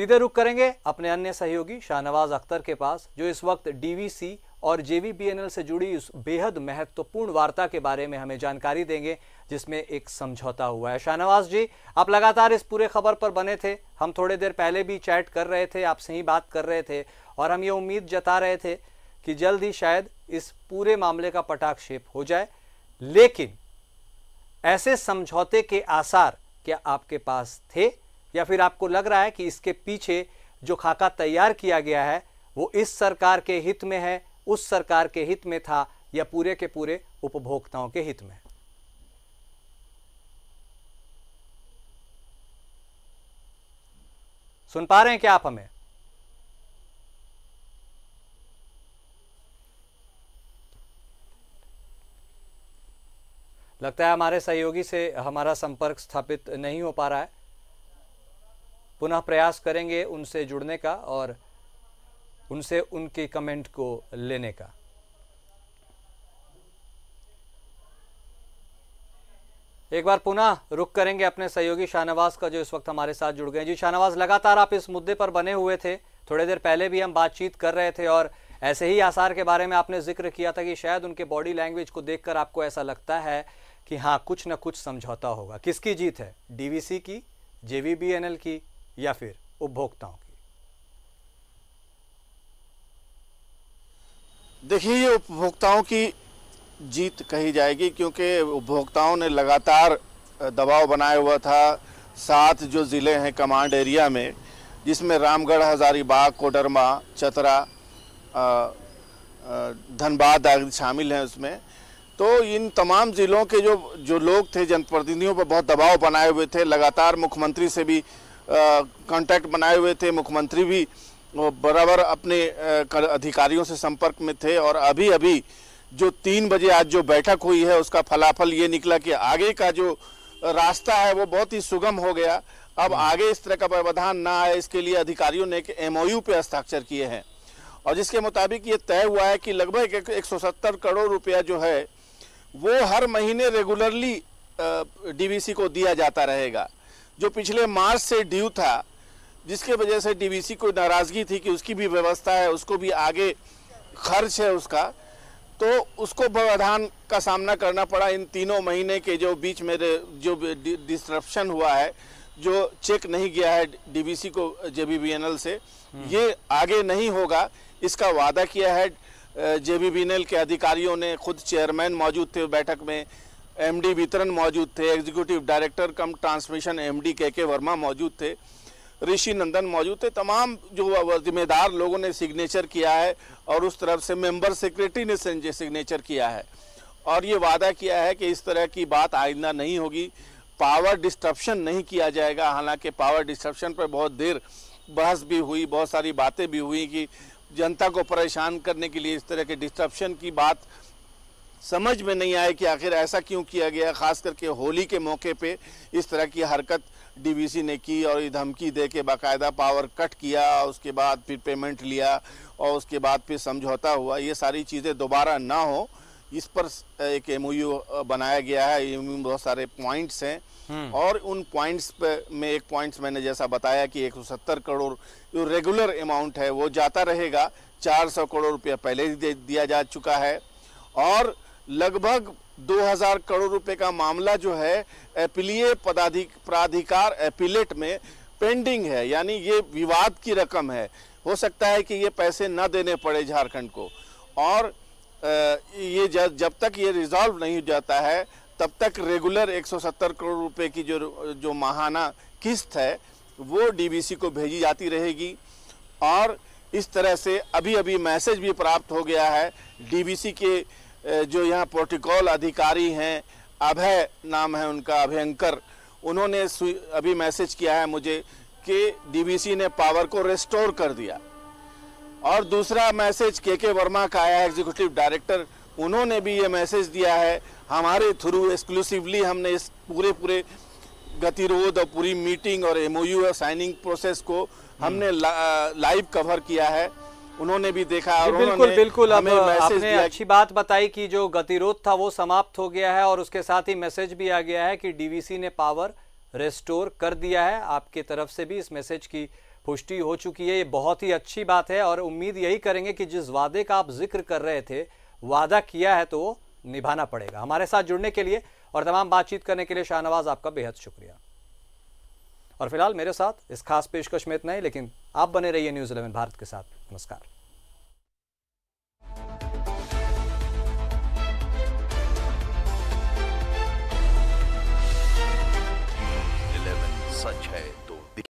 सीधे रुख करेंगे अपने अन्य सहयोगी शाहनवाज अख्तर के पास जो इस वक्त डीवीसी और जेवीबीएनएल से जुड़ी उस बेहद महत्वपूर्ण वार्ता के बारे में हमें जानकारी देंगे जिसमें एक समझौता हुआ है शाहनवाज जी आप लगातार इस पूरे खबर पर बने थे हम थोड़े देर पहले भी चैट कर रहे थे आपसे ही बात कर रहे थे और हम ये उम्मीद जता रहे थे कि जल्द ही शायद इस पूरे मामले का पटाक्षेप हो जाए लेकिन ऐसे समझौते के आसार क्या आपके पास थे या फिर आपको लग रहा है कि इसके पीछे जो खाका तैयार किया गया है वो इस सरकार के हित में है उस सरकार के हित में था या पूरे के पूरे उपभोक्ताओं के हित में सुन पा रहे हैं क्या आप हमें लगता है हमारे सहयोगी से हमारा संपर्क स्थापित नहीं हो पा रहा है पुनः प्रयास करेंगे उनसे जुड़ने का और उनसे उनके कमेंट को लेने का एक बार पुनः रुक करेंगे अपने सहयोगी शाहनवाज का जो इस वक्त हमारे साथ जुड़ गए जी शाहनवाज लगातार आप इस मुद्दे पर बने हुए थे थोड़ी देर पहले भी हम बातचीत कर रहे थे और ऐसे ही आसार के बारे में आपने जिक्र किया था कि शायद उनके बॉडी लैंग्वेज को देखकर आपको ऐसा लगता है कि हाँ कुछ ना कुछ समझौता होगा किसकी जीत है डीवीसी की जेवीबीएनएल की या फिर उपभोक्ताओं की देखिए ये उपभोक्ताओं की जीत कही जाएगी क्योंकि उपभोक्ताओं ने लगातार दबाव बनाया हुआ था सात जो ज़िले हैं कमांड एरिया में जिसमें रामगढ़ हज़ारीबाग कोडरमा चतरा धनबाद आदि शामिल हैं उसमें तो इन तमाम ज़िलों के जो जो लोग थे जनप्रतिनिधियों पर बहुत दबाव बनाए हुए थे लगातार मुख्यमंत्री से भी कांटेक्ट बनाए हुए थे मुख्यमंत्री भी बराबर अपने अधिकारियों से संपर्क में थे और अभी अभी जो तीन बजे आज जो बैठक हुई है उसका फलाफल ये निकला कि आगे का जो रास्ता है वो बहुत ही सुगम हो गया अब हम्म। आगे इस तरह का व्यवधान ना आए इसके लिए अधिकारियों ने एक एमओयू पे हस्ताक्षर किए हैं और जिसके मुताबिक ये तय हुआ है कि लगभग एक करोड़ रुपया जो है वो हर महीने रेगुलरली डीवीसी को दिया जाता रहेगा जो पिछले मार्च से ड्यू था जिसके वजह से डीवीसी को नाराज़गी थी कि उसकी भी व्यवस्था है उसको भी आगे खर्च है उसका तो उसको व्यवधान का सामना करना पड़ा इन तीनों महीने के जो बीच में जो डिस्ट्रप्शन हुआ है जो चेक नहीं गया है डीबीसी को एल से हम्म। ये आगे नहीं होगा इसका वादा किया है एल के अधिकारियों ने खुद चेयरमैन मौजूद थे बैठक में एमडी वितरण मौजूद थे executive director cum transmission MD K K Verma मौजूद थे ऋषि नंदन मौजूद थे तमाम जो जिम्मेदार लोगों ने सिग्नेचर किया है और उस तरफ से मेंबर सेक्रेटरी ने सिग्नेचर किया है और ये वादा किया है कि इस तरह की बात आइंदा नहीं होगी पावर डिस्ट्रप्शन नहीं किया जाएगा हालांकि पावर डिस्ट्रप्शन पर बहुत देर बहस भी हुई बहुत सारी बातें भी हुई कि जनता को परेशान करने के लिए इस तरह के डिस्ट्रप्शन की बात समझ में नहीं आए कि आखिर ऐसा क्यों किया गया ख़ास करके होली के मौके पे इस तरह की हरकत डीवीसी ने की और ये धमकी दे के बाकायदा पावर कट किया उसके बाद फिर पेमेंट लिया और उसके बाद फिर समझौता हुआ ये सारी चीज़ें दोबारा ना हो इस पर एक एम बनाया गया है एम में बहुत सारे पॉइंट्स हैं हम्म। और उन पॉइंट्स में एक पॉइंट्स मैंने जैसा बताया कि 170 करोड़ जो रेगुलर अमाउंट है वो जाता रहेगा 400 करोड़ रुपया पहले ही दिया जा चुका है और लगभग 2000 करोड़ रुपए का मामला जो है एपिलिय पदाधिक प्राधिकार एपिलेट में पेंडिंग है यानी ये विवाद की रकम है हो सकता है कि ये पैसे न देने पड़े झारखंड को और ये जब तक ये रिजॉल्व नहीं हो जाता है तब तक रेगुलर 170 करोड़ रुपए की जो जो माहाना किस्त है वो डीबीसी को भेजी जाती रहेगी और इस तरह से अभी अभी मैसेज भी प्राप्त हो गया है डीबीसी के जो यहाँ प्रोटोकॉल अधिकारी हैं अभय नाम है उनका अभयंकर उन्होंने अभी मैसेज किया है मुझे कि डीवीसी ने पावर को रेस्टोर कर दिया और दूसरा मैसेज के के वर्मा का आया एग्जीक्यूटिव डायरेक्टर उन्होंने भी ये मैसेज दिया है हमारे थ्रू एक्सक्लूसिवली हमने इस पूरे पूरे गतिरोध और पूरी मीटिंग और एमओयू और साइनिंग प्रोसेस को हमने हम्म। ला, लाइव कवर किया है उन्होंने भी देखा और बिल्कुल बिल्कुल अब आपने अच्छी बात बताई कि जो गतिरोध था वो समाप्त हो गया है और उसके साथ ही मैसेज भी आ गया है कि डीवीसी ने पावर रेस्टोर कर दिया है आपके तरफ से भी इस मैसेज की पुष्टि हो चुकी है ये बहुत ही अच्छी बात है और उम्मीद यही करेंगे कि जिस वादे का आप जिक्र कर रहे थे वादा किया है तो निभाना पड़ेगा हमारे साथ जुड़ने के लिए और तमाम बातचीत करने के लिए शाहनवाज आपका बेहद शुक्रिया और फिलहाल मेरे साथ इस खास पेशकश में इतना ही लेकिन आप बने रहिए न्यूज़ इलेवन भारत के साथ नमस्कार